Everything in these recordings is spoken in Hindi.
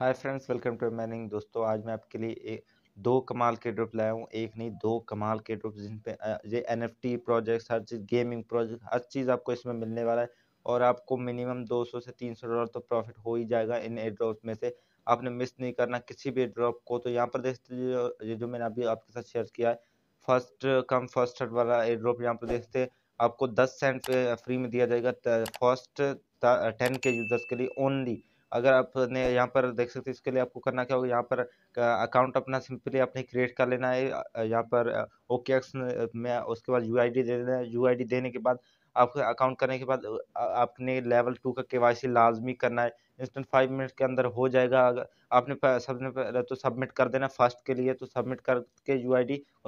हाय फ्रेंड्स वेलकम टू मैनिंग दोस्तों आज मैं आपके लिए एक दो कमाल के ड्रॉप लाया हूँ एक नहीं दो कमाल के ड्रुप जिन पे ये एन एफ टी प्रोजेक्ट्स हर चीज़ गेमिंग प्रोजेक्ट हर चीज़ आपको इसमें मिलने वाला है और आपको मिनिमम 200 से 300 डॉलर तो प्रॉफिट हो ही जाएगा इन एयर ड्रॉप में से आपने मिस नहीं करना किसी भी ड्रॉप को तो यहाँ पर देख ये जो मैंने अभी आपके साथ शेयर किया है फर्स्ट कम फर्स्ट हट वाला एयर ड्रॉप यहाँ पर देखते आपको दस सेंट फ्री में दिया जाएगा फर्स्ट टेन के यूजर्स के लिए ओनली अगर आपने यहाँ पर देख सकते हैं इसके लिए आपको करना क्या होगा यहाँ पर अकाउंट अपना सिंपली आपने क्रिएट कर लेना है यहाँ पर ओके एक्स में उसके बाद यू दे देना है यू देने के बाद आपको अकाउंट करने के बाद आपने लेवल टू का के लाजमी करना है इंस्टेंट फाइव मिनट के अंदर हो जाएगा अगर आपने सबने तो सबमिट कर देना फर्स्ट के लिए तो सबमिट करके यू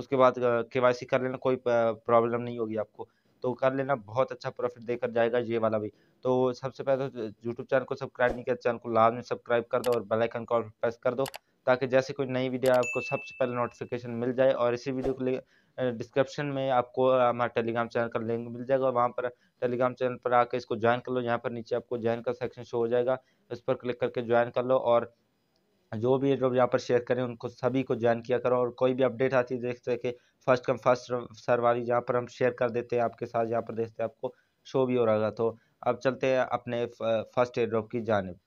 उसके बाद के कर लेना कोई प्रॉब्लम नहीं होगी आपको तो कर लेना बहुत अच्छा प्रॉफिट देकर जाएगा ये वाला भी तो सबसे पहले तो यूट्यूब चैनल को सब्सक्राइब नहीं किया चैनल को लाल में सब्सक्राइब कर दो और बेलाइकन को प्रेस कर दो ताकि जैसे कोई नई वीडियो आपको सबसे पहले नोटिफिकेशन मिल जाए और इसी वीडियो को डिस्क्रिप्शन में आपको हमारा टेलीग्राम चैनल का लिंक मिल जाएगा वहाँ पर टेलीग्राम चैनल पर आकर इसको ज्वाइन कर लो यहाँ पर नीचे आपको ज्वाइन का सेक्शन शो हो जाएगा इस पर क्लिक करके ज्वाइन कर लो और जो भी लोग यहाँ पर शेयर करें उनको सभी को ज्वाइन किया करो और कोई भी अपडेट आती है देख सके फर्स्ट कम फर्स्ट सर वाली जहाँ पर हम शेयर कर देते हैं आपके साथ यहाँ पर देखते हैं आपको शो भी हो रहा था तो अब चलते हैं अपने फर्स्ट एड्रॉप की जानब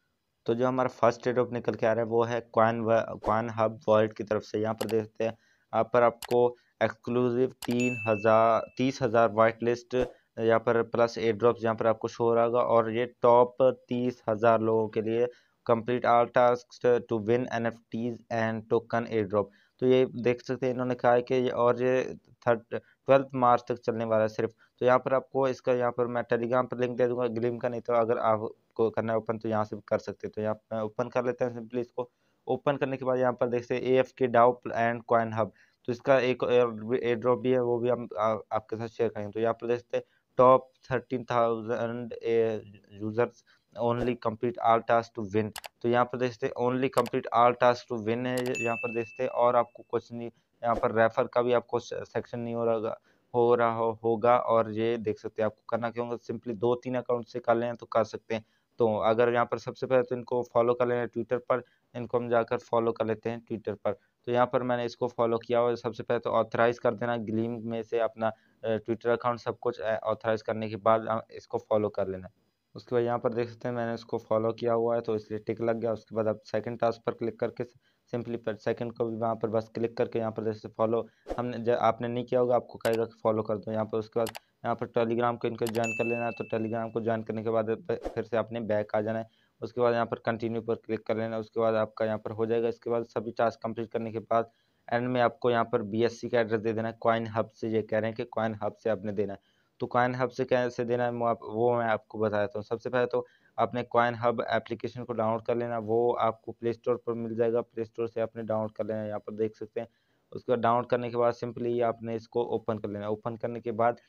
तो जो हमारा फर्स्ट एड्रॉप निकल के आ रहा है वो है क्वान क्वान हब वर्ल्ड की तरफ से यहाँ पर देखते हैं यहाँ पर आपको एक्सक्लूसिव तीन हज़ार तीस हज़ार वाइट लिस्ट यहाँ पर प्लस एयर ड्रॉप यहाँ पर आपको शो हो रहा होगा और ये टॉप तीस हज़ार लोगों के लिए complete all task to win N F Ts and token airdrop तो ये देख सकते हैं इन्होंने कहा है कि और ये थर्ड ट्वेल्थ मार्च तक चलने वाला है सिर्फ तो यहाँ पर आपको इसका यहाँ पर मैं टेलीग्राम पर लिंक दे दूंगा ग्लिम का नहीं तो अगर आपको करना है ओपन तो यहाँ से कर सकते हैं तो यहाँ पर ओपन कर लेते हैं सिंपली इसको ओपन करने के बाद यहाँ पर देखते सकते ए एफ के डाउ एंड कॉइन हब तो इसका एक एयर ड्रॉप भी है वो भी हम आपके साथ शेयर करेंगे तो यहाँ पर देख हैं top thirteen thousand users only complete all task to win तो यहाँ पर देखते हैं only complete all task to win है यहाँ पर देखते हैं और आपको कुछ नहीं यहाँ पर रेफर का भी आपको सेक्शन नहीं हो रहा हो रहा हो, होगा और ये देख सकते हैं आपको करना क्यों सिंपली दो तीन अकाउंट से कर लें तो कर सकते हैं तो अगर यहाँ पर सबसे पहले तो इनको फॉलो कर लेना ट्विटर पर इनको हम जाकर फॉलो कर लेते हैं ट्विटर पर तो यहाँ पर मैंने इसको फॉलो किया और सबसे पहले तो ऑथराइज़ कर देना ग्लीम में से अपना ट्विटर अकाउंट सब कुछ ऑथराइज़ करने के बाद इसको फॉलो कर लेना उसके बाद यहाँ पर देख सकते हैं मैंने उसको फॉलो किया हुआ है तो इसलिए टिक लग गया उसके बाद अब सेकंड टास्क पर क्लिक करके सिंपली पर सेकंड को भी वहाँ पर बस क्लिक करके यहाँ पर जैसे फॉलो हमने जब आपने नहीं किया होगा आपको कहेगा कि फॉलो कर दो यहाँ पर उसके बाद यहाँ पर टेलीग्राम को इनको ज्वाइन कर लेना है तो टेलीग्राम को ज्वाइन करने के बाद फिर से आपने बैक आ जाना है उसके बाद यहाँ पर कंटिन्यू पर क्लिक कर लेना उसके बाद आपका यहाँ पर हो जाएगा इसके बाद सभी टास्क कंप्लीट करने के बाद एंड में आपको यहाँ पर बी का एड्रेस दे देना है कॉइन हब से ये कह रहे हैं कि कॉइन हब से आपने देना है तो कॉइन हब से कैसे देना है वो मैं आपको बता देता हूँ सबसे पहले तो आपने कॉइन हब एप्लीकेशन को डाउनलोड कर लेना वो आपको प्ले स्टोर पर मिल जाएगा प्ले स्टोर से आपने डाउनलोड कर लेना यहाँ पर देख सकते हैं बाद डाउनलोड करने के बाद सिंपली आपने इसको ओपन कर लेना ओपन करने के बाद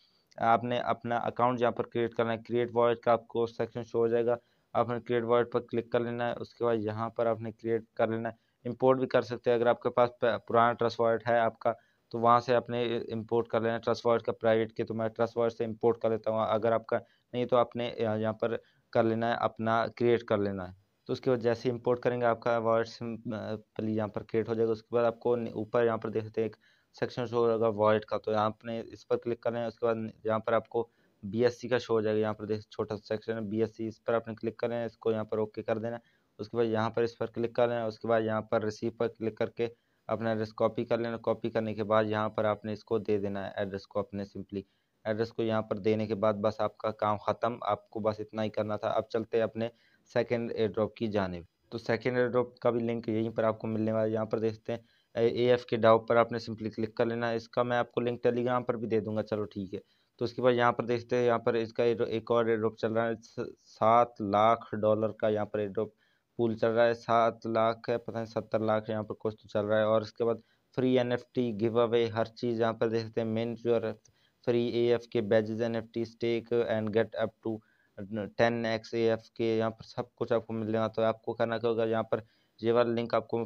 आपने अपना अकाउंट यहाँ पर क्रिएट करना है क्रिएट वॉलेट का आपको सेक्शन शो हो जाएगा आपने क्रिएट वॉलेट पर क्लिक कर लेना है उसके बाद यहाँ पर आपने क्रिएट कर लेना है इम्पोर्ट भी कर सकते हैं अगर आपके पास पुराना ट्रस्ट वॉलेट है आपका तो वहाँ से अपने इंपोर्ट कर लेना ट्रस्ट वर्ड का प्राइवेट के तो मैं ट्रस्ट वर्ड से इंपोर्ट कर लेता हूँ अगर आपका नहीं तो आपने यहाँ पर कर लेना है अपना क्रिएट कर लेना है तो उसके बाद जैसे इंपोर्ट करेंगे आपका वर्ड सिंपली यहाँ पर क्रिएट हो जाएगा उसके बाद आपको ऊपर यहाँ पर देख सकते हैं एक सेक्शन शो होगा वॉलेट का तो यहाँ आपने इस पर क्लिक करना है उसके बाद यहाँ पर आपको बी का शो हो जाएगा यहाँ पर देख छोटा सा सेक्शन है बी इस पर आपने क्लिक करना है इसको यहाँ पर ओके कर देना है उसके बाद यहाँ पर इस पर क्लिक करना है उसके बाद यहाँ पर रिसीव पर क्लिक करके अपना एड्रेस कॉपी कर लेना कॉपी करने के बाद यहाँ पर आपने इसको दे देना है एड्रेस को अपने सिंपली एड्रेस को यहाँ पर देने के बाद बस आपका काम ख़त्म आपको बस इतना ही करना था अब चलते हैं अपने सेकेंड एयर ड्रॉप की जानब तो सेकेंड एयर ड्रॉप का भी लिंक यहीं पर आपको मिलने वाला है यहाँ पर देखते हैं ए एफ के डाउ पर आपने सिंपली क्लिक कर लेना है इसका मैं आपको लिंक टेलीग्राम पर भी दे दूंगा चलो ठीक है तो उसके बाद यहाँ पर देखते हैं यहाँ पर इसका एक और एड्रॉप चल रहा है सात लाख डॉलर का यहाँ पर एड्रॉप पूल चल रहा है सात लाख है पता नहीं सत्तर लाख यहाँ पर कुछ तो चल रहा है और उसके बाद free N F T giveaway हर चीज़ यहाँ पर देख सकते हैं मेन जो free A F K badges N F T stake and get up to ten X A F K यहाँ पर सब कुछ आपको मिल जाएगा तो आपको करना क्या होगा यहाँ पर ये वाला लिंक आपको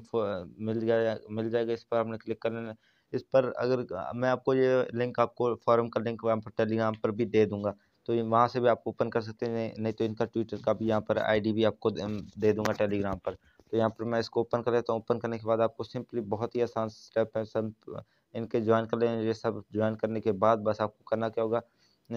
मिल जाएगा मिल जाएगा इस पर आपने क्लिक कर लेना इस पर अगर मैं आपको ये लिंक आपको फॉर्म का लिंक वहाँ पर टेलीग्राम पर भी दे दूँगा तो वहाँ से भी आप ओपन कर सकते हैं नहीं तो इनका ट्विटर का भी यहाँ पर आईडी भी आपको दे दूंगा टेलीग्राम पर तो यहाँ पर मैं इसको ओपन कर लेता हूँ ओपन करने के बाद आपको सिंपली बहुत ही आसान स्टेप है सब इनके ज्वाइन कर लेने ये सब ज्वाइन करने के बाद बस आपको करना क्या होगा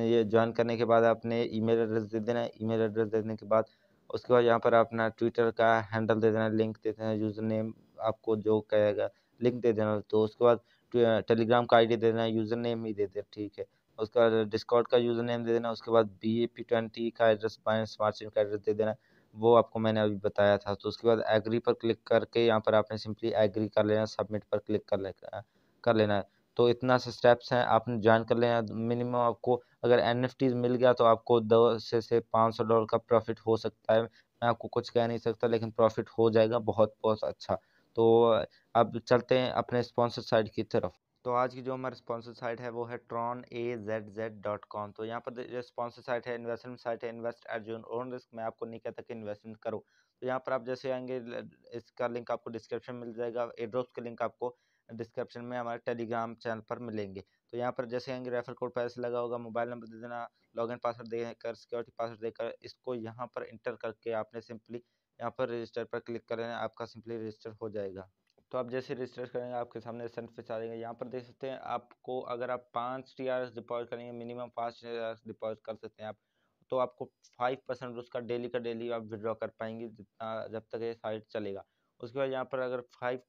ये ज्वाइन करने के बाद आपने ईमेल एड्रेस दे देना है ईमेल एड्रेस देने के बाद उसके बाद यहाँ पर अपना ट्विटर का हैंडल दे देना लिंक दे देना यूज़र नेम आपको जो कहेगा लिंक दे देना तो उसके बाद टेलीग्राम का आईडी दे देना यूज़र नेम ही दे देना ठीक है उसका डिस्कॉर्ड का यूज़र नेम दे देना उसके बाद बी ए पी ट्वेंटी का एड्रेस बाइनेंस स्मार्ट चेन का एड्रेस दे देना वो आपको मैंने अभी बताया था तो उसके बाद एग्री पर क्लिक करके यहाँ पर आपने सिंपली एग्री कर लेना सबमिट पर क्लिक कर ले कर लेना है तो इतना से स्टेप्स हैं आपने ज्वाइन कर लेना मिनिमम आपको अगर एन मिल गया तो आपको दो से से पाँच सौ डॉलर का प्रॉफिट हो सकता है मैं आपको कुछ कह नहीं सकता लेकिन प्रॉफिट हो जाएगा बहुत बहुत अच्छा तो अब चलते हैं अपने स्पॉन्सर साइड की तरफ तो आज की जो हमारी स्पॉन्सर साइट है वो है Tron A Z Z dot com तो यहाँ पर जो स्पॉन्सर साइट है इन्वेस्टमेंट साइट है invest at zone own risk मैं आपको नहीं कहता कि इन्वेस्टमेंट करो तो यहाँ पर आप जैसे आएंगे इसका लिंक आपको डिस्क्रिप्शन मिल जाएगा एड्रॉप्स का लिंक आपको डिस्क्रिप्शन में हमारे टेलीग्राम चैनल पर मिलेंगे तो यहाँ पर जैसे आएंगे रेफर कोड पैसे लगा होगा मोबाइल नंबर दे देना लॉगिन पासवर्ड देकर सिक्योरिटी पासवर्ड देकर इसको यहाँ पर इंटर करके आपने सिंपली यहाँ पर रजिस्टर पर क्लिक करें आपका सिंपली रजिस्टर हो जाएगा तो आप जैसे रजिस्टर करेंगे आपके सामने सेंट पे जाएंगे यहाँ पर देख सकते हैं आपको अगर आप पाँच टी आर डिपॉजिट करेंगे मिनिमम पाँच टी आर डिपॉजिट कर सकते हैं आप तो आपको फाइव परसेंट उसका डेली का डेली आप विड्रॉ कर पाएंगे जितना जब तक ये साइट चलेगा उसके बाद यहाँ पर अगर फाइव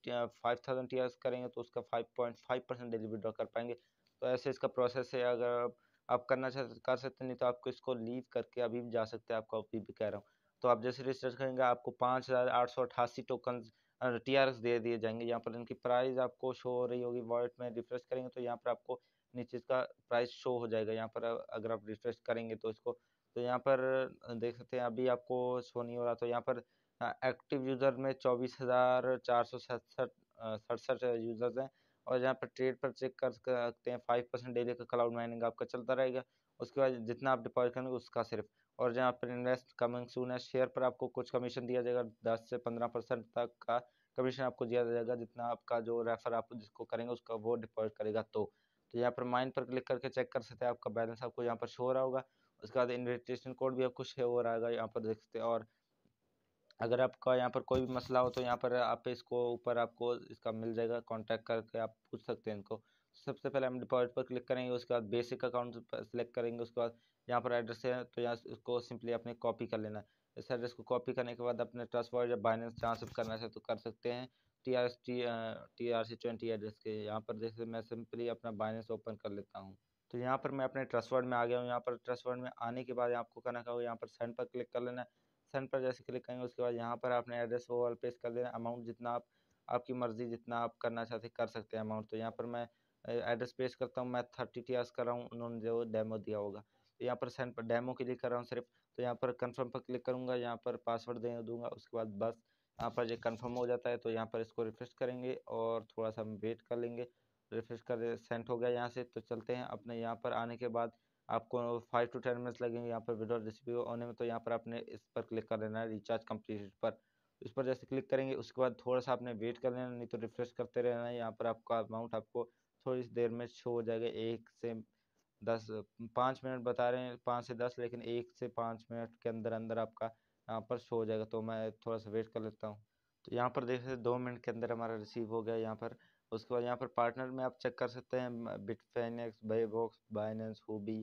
फाइव थाउजेंड टी करेंगे तो उसका five point five percent daily withdraw कर पाएंगे तो ऐसे इसका प्रोसेस है अगर आप करना चाहते कर सकते नहीं तो आपको इसको लीव करके अभी भी जा सकते हैं आपको अभी भी कह रहा हूँ तो आप जैसे रजिस्टर करेंगे आपको पाँच हज़ार आठ सौ अठासी टोकन टी आर एस दे दिए जाएंगे यहाँ पर इनकी प्राइस आपको शो हो रही होगी वॉलेट में रिफ्रेश करेंगे तो यहाँ पर आपको नीचे इसका प्राइस शो हो जाएगा यहाँ पर अगर आप रिफ्रेश करेंगे तो इसको तो यहाँ पर देख सकते हैं अभी आपको शो नहीं हो रहा तो यहाँ पर एक्टिव यूज़र में चौबीस हज़ार चार सौ सड़सठ सड़सठ यूज़र्स हैं और जहाँ पर ट्रेड पर चेक कर सकते हैं फाइव परसेंट डेली का क्लाउड माइनिंग आपका चलता रहेगा उसके बाद जितना आप डिपॉजिट करेंगे उसका सिर्फ और जहाँ पर इन्वेस्ट कमिंग सून है शेयर पर आपको कुछ कमीशन दिया जाएगा दस से पंद्रह परसेंट तक का कमीशन आपको दिया जाएगा जितना आपका जो रेफर आप जिसको करेंगे उसका वो डिपॉजिट करेगा तो तो यहाँ पर माइन पर क्लिक करके चेक कर सकते हैं आपका बैलेंस आपको यहाँ पर शो हो रहा होगा उसके बाद इन्विटेशन कोड भी आपको शो हो रहा है यहाँ पर देख सकते हैं और अगर आपका यहाँ पर कोई भी मसला हो तो यहाँ पर आप इसको ऊपर आपको इसका मिल जाएगा कॉन्टैक्ट करके आप पूछ सकते हैं इनको सबसे पहले हम डिपॉजिट पर क्लिक करेंगे उसके बाद बेसिक अकाउंट सेलेक्ट करेंगे उसके बाद यहाँ पर एड्रेस है तो यहाँ उसको सिंपली आपने कॉपी कर लेना है इस एड्रेस को कॉपी करने के बाद अपने ट्रस्ट या बाइनेंस जहाँ से करना चाहे तो कर सकते हैं T R S T T R C twenty address के यहाँ पर जैसे मैं सिंपली अपना बाइनेंस ओपन कर लेता हूँ तो यहाँ पर मैं अपने ट्रस्ट वर्ड में आ गया हूँ यहाँ पर ट्रस्ट वर्ड में आने के बाद आपको करना होगा यहाँ पर सेंड पर क्लिक कर लेना है सेंड पर जैसे क्लिक करेंगे उसके बाद यहाँ पर आपने एड्रेस वो वाल पेस्ट कर देना अमाउंट जितना आप आपकी मर्ज़ी जितना आप करना चाहते कर सकते हैं अमाउंट तो यहाँ पर मैं एड्रेस पेस्ट करता हूँ मैं थर्टी टी कर रहा हूँ उन्होंने जो डेमो दिया होगा तो यहाँ पर सेंड पर डेमो के लिए कर रहा हूँ सिर्फ तो यहाँ पर कन्फर्म पर क्लिक करूँगा यहाँ पर पासवर्ड दे दूँगा उसके बाद बस यहाँ पर ये कन्फर्म हो जाता है तो यहाँ पर इसको रिफ्रेश करेंगे और थोड़ा सा वेट कर लेंगे रिफ्रेश कर सेंट हो गया यहाँ से तो चलते हैं अपने यहाँ पर आने के बाद आपको फाइव टू टेन मिनट्स लगेंगे यहाँ पर विड्रॉल रिसीव होने में तो यहाँ पर आपने इस पर क्लिक कर लेना है रिचार्ज कम्प्लीट पर इस पर जैसे क्लिक करेंगे उसके बाद थोड़ा सा आपने वेट कर लेना नहीं तो रिफ्रेश करते रहना है यहाँ पर आपका अमाउंट आपको थोड़ी सी देर में शो हो जाएगा एक से दस पाँच मिनट बता रहे हैं पाँच से दस लेकिन एक से पाँच मिनट के अंदर अंदर आपका यहाँ पर शो हो जाएगा तो मैं थोड़ा सा वेट कर लेता हूँ तो यहाँ पर देख सकते दो मिनट के अंदर हमारा रिसीव हो गया यहाँ पर उसके बाद यहाँ पर पार्टनर में आप चेक कर सकते हैं बिटफेनेक्स बेबॉक्स बाइनेंस हुबी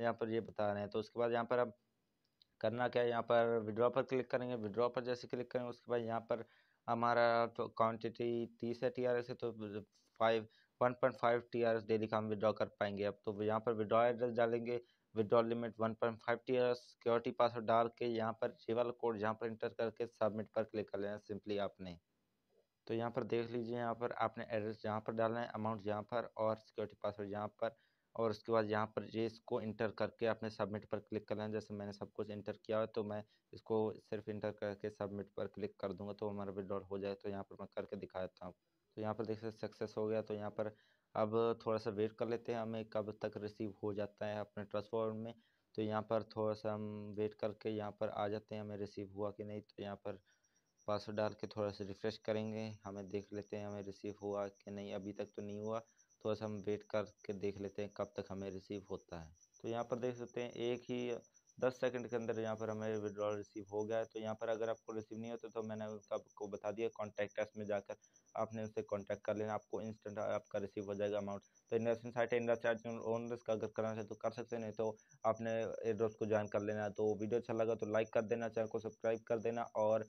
यहाँ पर ये बता रहे हैं तो उसके बाद यहाँ पर आप करना क्या है यहाँ पर विड्रॉ पर क्लिक करेंगे विड्रॉ पर जैसे क्लिक करेंगे उसके बाद यहाँ पर हमारा तो क्वान्टिटी तीस है टी आर एस है तो five one point five T R S daily का हम विड्रॉ कर पाएंगे अब तो यहाँ पर विड्रॉ एड्रेस डालेंगे withdraw limit one point five T R S security password डाल के यहाँ पर जी वाला कोड यहाँ पर इंटर करके सबमिट पर क्लिक कर लेना सिंपली आपने तो यहाँ पर देख लीजिए यहाँ पर आपने एड्रेस यहाँ पर डालना है अमाउंट यहाँ पर और सिक्योरिटी पासवर्ड यहाँ पर और उसके बाद यहाँ पर ये इसको इंटर करके आपने सबमिट पर क्लिक करना है जैसे मैंने सब कुछ इंटर किया है तो मैं इसको सिर्फ इंटर करके सबमिट पर क्लिक कर दूंगा तो हमारा विड्रॉल हो जाए तो यहाँ पर मैं करके दिखा देता हूँ तो यहाँ पर देख सकते सक्सेस हो गया तो यहाँ पर अब थोड़ा सा वेट कर लेते हैं हमें कब तक रिसीव हो जाता है अपने ट्रस्ट फॉर्म में तो यहाँ पर थोड़ा सा हम वेट करके यहाँ पर आ जाते हैं हमें रिसीव हुआ कि नहीं तो यहाँ पर पासवर्ड डाल के थोड़ा सा रिफ़्रेश करेंगे हमें देख लेते हैं हमें रिसीव हुआ कि नहीं अभी तक तो नहीं हुआ थोड़ा सा हम वेट करके देख लेते हैं कब तक हमें रिसीव होता है तो यहाँ पर देख सकते हैं एक ही दस सेकंड के अंदर यहाँ पर हमें विड्रॉल रिसीव हो गया है तो यहाँ पर अगर आपको रिसीव नहीं होता तो मैंने आपको बता दिया कॉन्टैक्ट में जाकर आपने उनसे कॉन्टैक्ट कर लेना आपको इंस्टेंट आपका रिसीव हो जाएगा अमाउंट तो इन्वेस्टमेंट साइट है चार्ज ऑन का अगर करना चाहे तो कर सकते नहीं तो आपने एड्रॉप को ज्वाइन कर लेना तो वीडियो अच्छा लगा तो लाइक कर देना चैनल को सब्सक्राइब कर देना और